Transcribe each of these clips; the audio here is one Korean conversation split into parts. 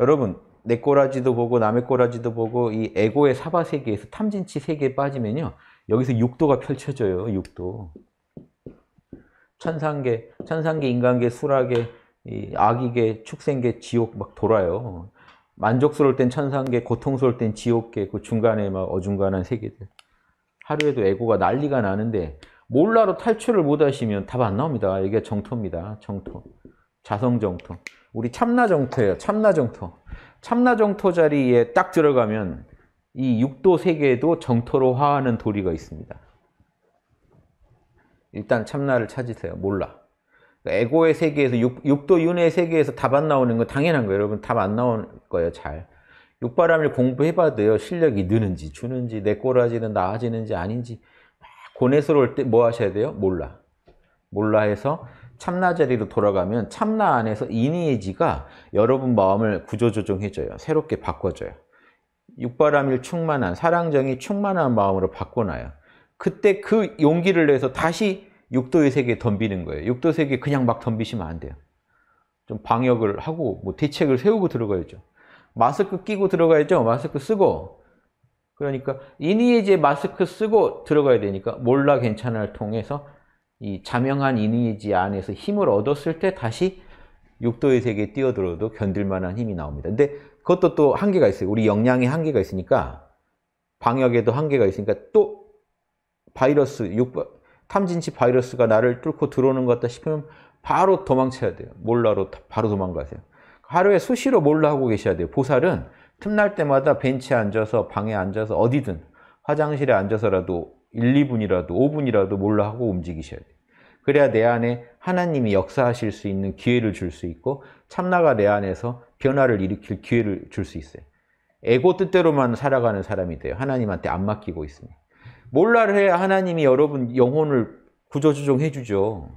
여러분 내 꼬라지도 보고 남의 꼬라지도 보고 이 에고의 사바 세계에서 탐진치 세계에 빠지면요 여기서 육도가 펼쳐져요 육도 천상계 천상계 인간계 수락계 악이계 축생계 지옥 막 돌아요 만족스러울 땐 천상계 고통스러울 땐 지옥계 그 중간에 막 어중간한 세계들 하루에도 에고가 난리가 나는데 몰라로 탈출을 못 하시면 답 안 나옵니다 이게 정토입니다 정토 자성정토. 우리 참나정토예요. 참나정토. 참나정토 자리에 딱 들어가면 이 육도 세계에도 정토로 화하는 도리가 있습니다. 일단 참나를 찾으세요. 몰라. 그러니까 에고의 세계에서 육, 도 윤회의 세계에서 답 안 나오는 건 당연한 거예요. 여러분 답 안 나올 거예요. 잘. 육바람을 공부해봐도요. 실력이 느는지 주는지 내 꼬라지는 나아지는지 아닌지 고뇌스러울 때 뭐 하셔야 돼요? 몰라. 몰라 해서 참나 자리로 돌아가면 참나 안에서 이니에지가 여러분 마음을 구조조정해줘요. 새롭게 바꿔줘요. 육바람일 충만한, 사랑정이 충만한 마음으로 바꿔놔요. 그때 그 용기를 내서 다시 육도의 세계에 덤비는 거예요. 육도 세계 에 그냥 막 덤비시면 안 돼요. 좀 방역을 하고 뭐 대책을 세우고 들어가야죠. 마스크 끼고 들어가야죠. 마스크 쓰고. 그러니까 이니에제 마스크 쓰고 들어가야 되니까 몰라 괜찮아를 통해서 이 자명한 이미지 안에서 힘을 얻었을 때 다시 육도의 세계에 뛰어들어도 견딜 만한 힘이 나옵니다. 근데 그것도 또 한계가 있어요. 우리 역량에 한계가 있으니까 방역에도 한계가 있으니까 또 바이러스, 육, 탐진치 바이러스가 나를 뚫고 들어오는 것 같다 싶으면 바로 도망쳐야 돼요. 몰라로 바로 도망가세요. 하루에 수시로 몰라 하고 계셔야 돼요. 보살은 틈날 때마다 벤치에 앉아서 방에 앉아서 어디든 화장실에 앉아서라도 1, 2분이라도 5분이라도 몰라 하고 움직이셔야 돼요. 그래야 내 안에 하나님이 역사하실 수 있는 기회를 줄 수 있고 참나가 내 안에서 변화를 일으킬 기회를 줄 수 있어요. 에고 뜻대로만 살아가는 사람이 돼요. 하나님한테 안 맡기고 있으면. 몰라를 해야 하나님이 여러분 영혼을 구조조정해 주죠.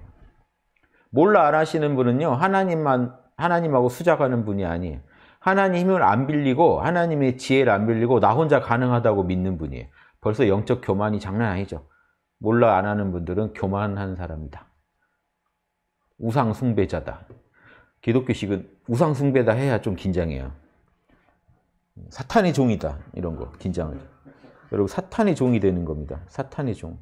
몰라 안 하시는 분은요. 하나님만 하나님하고 수작하는 분이 아니에요. 하나님 힘을 안 빌리고 하나님의 지혜를 안 빌리고 나 혼자 가능하다고 믿는 분이에요. 벌써 영적 교만이 장난 아니죠. 몰라 안 하는 분들은 교만한 사람이다. 우상 숭배자다. 기독교식은 우상 숭배다 해야 좀 긴장해요. 사탄의 종이다 이런 거 긴장을. 여러분 사탄의 종이 되는 겁니다. 사탄의 종.